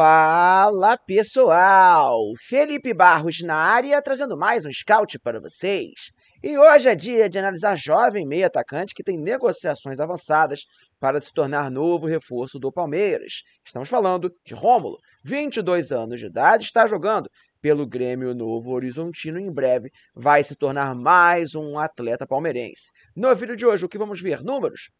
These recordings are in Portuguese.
Fala pessoal! Felipe Barros na área trazendo mais um scout para vocês. E hoje é dia de analisar jovem meio atacante que tem negociações avançadas para se tornar novo reforço do Palmeiras. Estamos falando de Rômulo, 22 anos de idade, está jogando pelo Grêmio Novo Horizontino em breve vai se tornar mais um atleta palmeirense. No vídeo de hoje, o que vamos ver? Números.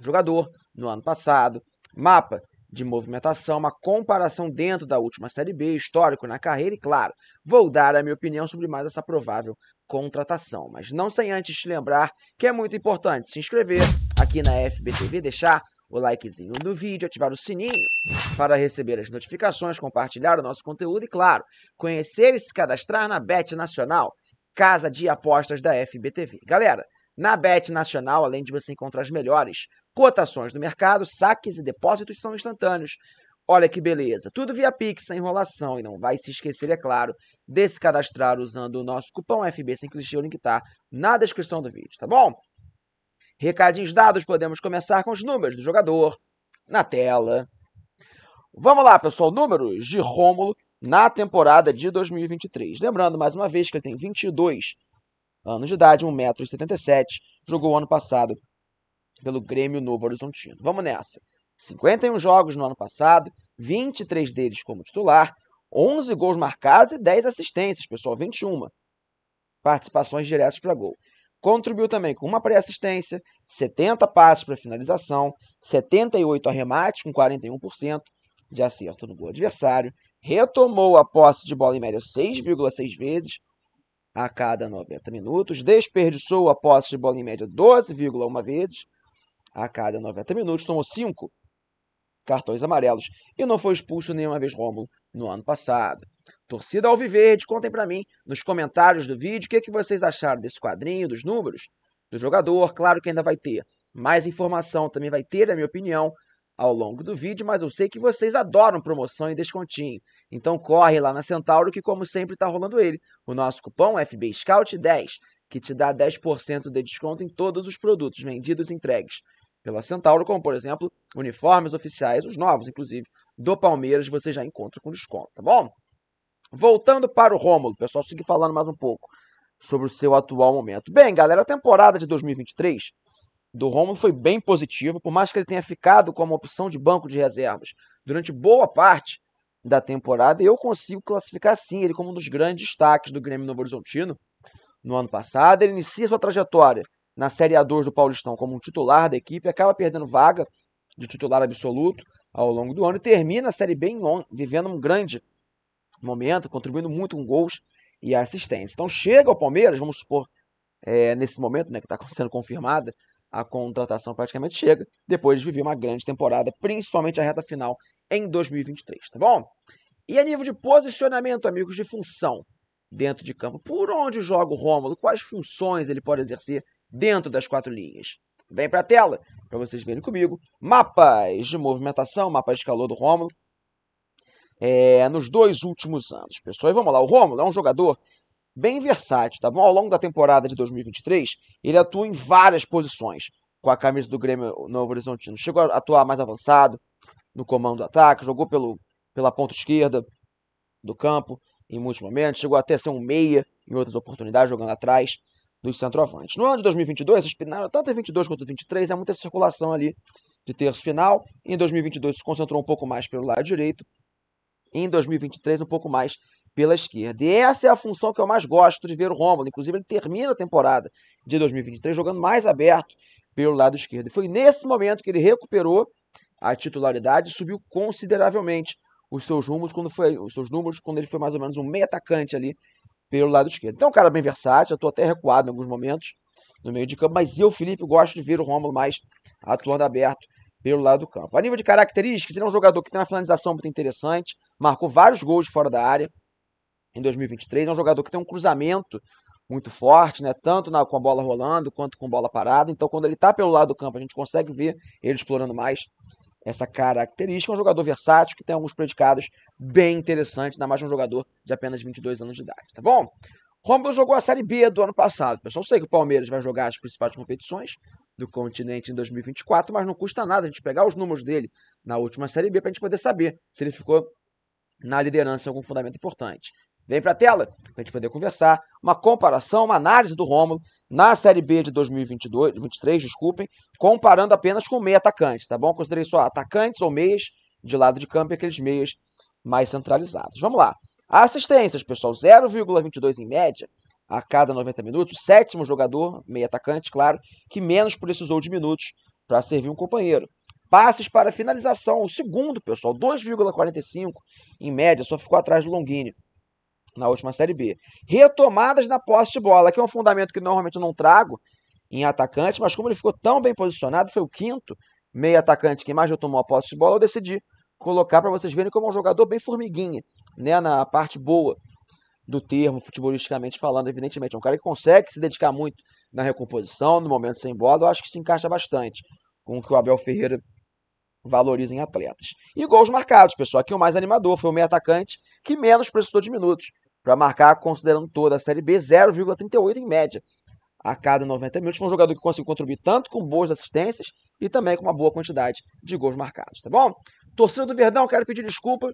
Jogador no ano passado, mapa de movimentação, uma comparação dentro da última Série B, histórico na carreira e, claro, vou dar a minha opinião sobre mais essa provável contratação. Mas não sem antes te lembrar que é muito importante se inscrever aqui na FBTV, deixar o likezinho do vídeo, ativar o sininho para receber as notificações, compartilhar o nosso conteúdo e, claro, conhecer e se cadastrar na Bet Nacional, casa de apostas da FBTV. Galera, na Bet Nacional, além de você encontrar as melhores Cotações no mercado, saques e depósitos são instantâneos. Olha que beleza. Tudo via Pix, sem enrolação. E não vai se esquecer, é claro, de se cadastrar usando o nosso cupom FB sem clichê. O link tá na descrição do vídeo, tá bom? Recadinhos dados, podemos começar com os números do jogador na tela. Vamos lá, pessoal. Números de Rômulo na temporada de 2023. Lembrando, mais uma vez, que ele tem 22 anos de idade, 1,77m. Jogou ano passado pelo Grêmio Novo Horizontino. Vamos nessa. 51 jogos no ano passado, 23 deles como titular, 11 gols marcados e 10 assistências, pessoal, 21 participações diretas para gol. Contribuiu também com uma pré-assistência, 70 passes para finalização, 78 arremates com 41% de acerto no gol adversário, retomou a posse de bola em média 6,6 vezes a cada 90 minutos, desperdiçou a posse de bola em média 12,1 vezes a cada 90 minutos, tomou 5 cartões amarelos e não foi expulso nenhuma vez Rômulo no ano passado. Torcida Alviverde, contem para mim nos comentários do vídeo o que, é que vocês acharam desse quadrinho, dos números, do jogador. Claro que ainda vai ter mais informação, também vai ter a minha opinião ao longo do vídeo, mas eu sei que vocês adoram promoção e descontinho. Então corre lá na Centauro que, como sempre, está rolando ele. O nosso cupom FB Scout 10, que te dá 10% de desconto em todos os produtos vendidos e entregues pela Centauro, como por exemplo, uniformes oficiais, os novos, inclusive, do Palmeiras, você já encontra com desconto, tá bom? Voltando para o Rômulo, pessoal, seguir falando mais um pouco sobre o seu atual momento. Bem, galera, a temporada de 2023 do Rômulo foi bem positiva, por mais que ele tenha ficado como opção de banco de reservas durante boa parte da temporada, eu consigo classificar sim ele como um dos grandes destaques do Grêmio Novo Horizontino no ano passado. Ele inicia sua trajetória na Série A2 do Paulistão como um titular da equipe, acaba perdendo vaga de titular absoluto ao longo do ano e termina a Série B on, vivendo um grande momento, contribuindo muito com gols e assistência. Então chega ao Palmeiras, vamos supor, é, nesse momento né, que está sendo confirmada a contratação praticamente chega, depois de viver uma grande temporada, principalmente a reta final em 2023, tá bom? E a nível de posicionamento, amigos, de função dentro de campo, por onde joga o Rômulo? Quais funções ele pode exercer dentro das quatro linhas. Vem para a tela para vocês verem comigo. Mapas de movimentação, mapas de calor do Rômulo. É, nos dois últimos anos, pessoal. E vamos lá, o Rômulo é um jogador bem versátil, tá bom? Ao longo da temporada de 2023, ele atua em várias posições com a camisa do Grêmio Novo Horizontino. Chegou a atuar mais avançado no comando do ataque, jogou pelo, pela ponta esquerda do campo em muitos momentos, chegou até a ser um meia em outras oportunidades, jogando atrás dos centroavantes. No ano de 2022, essa espinada, tanto em 22 quanto em 23, há muita circulação ali de terço final. Em 2022 se concentrou um pouco mais pelo lado direito. em 2023 um pouco mais pela esquerda. E essa é a função que eu mais gosto de ver o Romulo. Inclusive ele termina a temporada de 2023 jogando mais aberto pelo lado esquerdo. E foi nesse momento que ele recuperou a titularidade e subiu consideravelmente os seus quando foi os seus números quando ele foi mais ou menos um meio atacante ali pelo lado esquerdo. Então, é um cara bem versátil, estou até recuado em alguns momentos no meio de campo, mas eu, Felipe, gosto de ver o Rômulo mais atuando aberto pelo lado do campo. A nível de características, ele é um jogador que tem uma finalização muito interessante, marcou vários gols fora da área em 2023, é um jogador que tem um cruzamento muito forte, né? Tanto na, com a bola rolando quanto com bola parada. Então, quando ele está pelo lado do campo, a gente consegue ver ele explorando mais essa característica. É um jogador versátil que tem alguns predicados bem interessantes, ainda mais um jogador de apenas 22 anos de idade, tá bom? Rômulo jogou a Série B do ano passado. Pessoal, sei que o Palmeiras vai jogar as principais competições do continente em 2024, mas não custa nada a gente pegar os números dele na última Série B para a gente poder saber se ele ficou na liderança em algum fundamento importante. Vem para a tela para a gente poder conversar, uma comparação, uma análise do Rômulo na Série B de 2022, 23, desculpem, comparando apenas com meia atacante, tá bom? Considerei só atacantes ou meias de lado de campo e aqueles meias mais centralizados. Vamos lá. Assistências, pessoal, 0,22 em média a cada 90 minutos. Sétimo jogador, meia atacante, claro, que menos precisou de minutos para servir um companheiro. Passes para finalização, o segundo, pessoal, 2,45 em média, só ficou atrás do Longuinho na última Série B. Retomadas na posse de bola, que é um fundamento que normalmente eu não trago em atacante, mas como ele ficou tão bem posicionado, foi o quinto meio atacante que mais retomou a posse de bola, eu decidi colocar para vocês verem como é um jogador bem formiguinha, né, na parte boa do termo, futebolisticamente falando, evidentemente. É um cara que consegue se dedicar muito na recomposição, no momento sem bola, eu acho que se encaixa bastante com o que o Abel Ferreira valorizem atletas. E gols marcados, pessoal. Aqui o mais animador foi o meio atacante, que menos precisou de minutos para marcar, considerando toda a Série B, 0,38 em média. A cada 90 minutos, foi um jogador que conseguiu contribuir tanto com boas assistências e também com uma boa quantidade de gols marcados, tá bom? Torcida do Verdão, quero pedir desculpa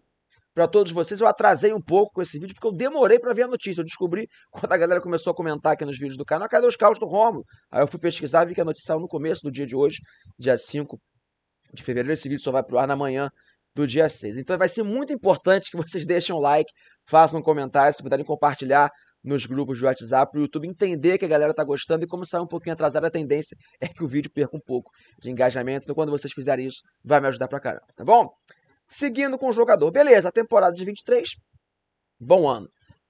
para todos vocês. Eu atrasei um pouco com esse vídeo porque eu demorei para ver a notícia. Eu descobri quando a galera começou a comentar aqui nos vídeos do canal, cadê os carros do Romulo? Aí eu fui pesquisar, vi que a notícia saiu no começo do dia de hoje, dia 5 de fevereiro. Esse vídeo só vai pro ar na manhã do dia 6. Então vai ser muito importante que vocês deixem um like, façam um comentário, se puderem compartilhar nos grupos de WhatsApp, para o YouTube entender que a galera tá gostando e como sair um pouquinho atrasado, a tendência é que o vídeo perca um pouco de engajamento. Então quando vocês fizerem isso, vai me ajudar pra caramba, tá bom? Seguindo com o jogador. Beleza, a temporada de 23, bom ano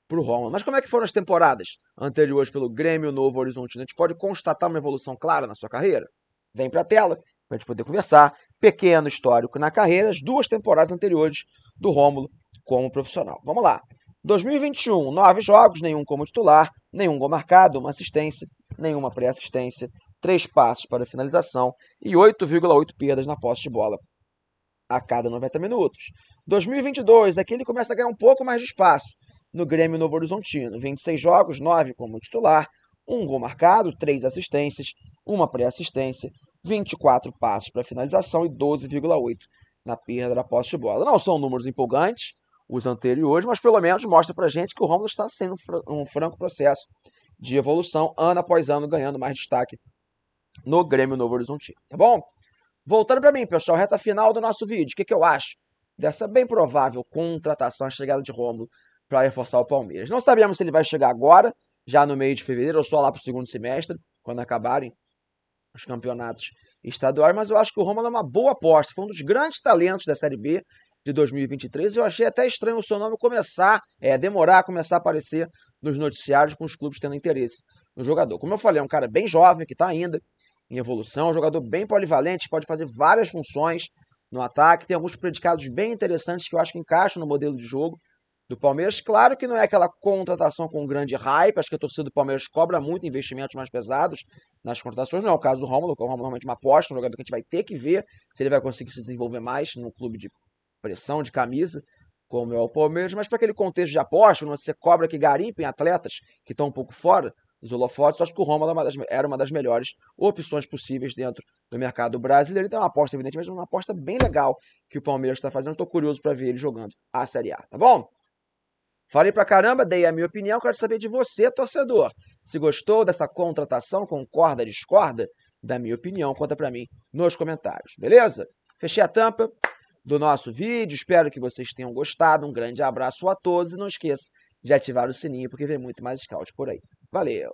pro Roma. Mas como é que foram as temporadas anteriores pelo Grêmio Novo Horizontino? A gente pode constatar uma evolução clara na sua carreira? Vem pra tela, pra gente poder conversar pequeno histórico na carreira, as duas temporadas anteriores do Rômulo como profissional. Vamos lá. 2021, nove jogos, nenhum como titular, nenhum gol marcado, uma assistência, nenhuma pré-assistência, três passos para finalização e 8,8 perdas na posse de bola a cada 90 minutos. 2022, aqui ele começa a ganhar um pouco mais de espaço no Grêmio Novo Horizontino. 26 jogos, nove como titular, um gol marcado, três assistências, uma pré-assistência 24 passos para finalização e 12,8 na perda da posse de bola. Não são números empolgantes os anteriores, mas pelo menos mostra para a gente que o Romulo está sendo um franco processo de evolução ano após ano, ganhando mais destaque no Grêmio Novo Horizonte. Tá bom? Voltando para mim, pessoal, reta final do nosso vídeo. O que, que eu acho dessa bem provável contratação, a chegada de Romulo para reforçar o Palmeiras? Não sabemos se ele vai chegar agora, já no meio de fevereiro, ou só lá para o segundo semestre, quando acabarem nos campeonatos estaduais, mas eu acho que o Romulo é uma boa aposta. Foi um dos grandes talentos da Série B de 2023. Eu achei até estranho o seu nome começar, é, demorar a começar a aparecer nos noticiários com os clubes tendo interesse no jogador. Como eu falei, é um cara bem jovem, que está ainda em evolução, um jogador bem polivalente, pode fazer várias funções no ataque, tem alguns predicados bem interessantes que eu acho que encaixam no modelo de jogo do Palmeiras. Claro que não é aquela contratação com grande hype, acho que a torcida do Palmeiras cobra muito investimentos mais pesados nas contratações. Não é o caso do Romulo, que é normalmente uma aposta, um jogador que a gente vai ter que ver se ele vai conseguir se desenvolver mais num clube de pressão, de camisa, como é o Palmeiras. Mas para aquele contexto de aposta, onde você cobra que garimpem atletas que estão um pouco fora, dos holofotes, acho que o Roma era é uma, das, era uma das melhores opções possíveis dentro do mercado brasileiro. Então é uma aposta, evidentemente, mas uma aposta bem legal que o Palmeiras está fazendo. Estou curioso para ver ele jogando a Série A, tá bom? Falei pra caramba, dei a minha opinião, quero saber de você, torcedor. Se gostou dessa contratação, concorda, discorda? Da minha opinião, conta pra mim nos comentários, beleza? Fechei a tampa do nosso vídeo, espero que vocês tenham gostado. Um grande abraço a todos e não esqueça de ativar o sininho porque vem muito mais scout por aí. Valeu!